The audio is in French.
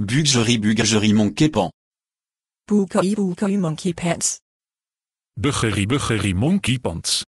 Buggery buggery monkey Pants. Bookery bookery monkey pants. Buggery buggery monkey pants.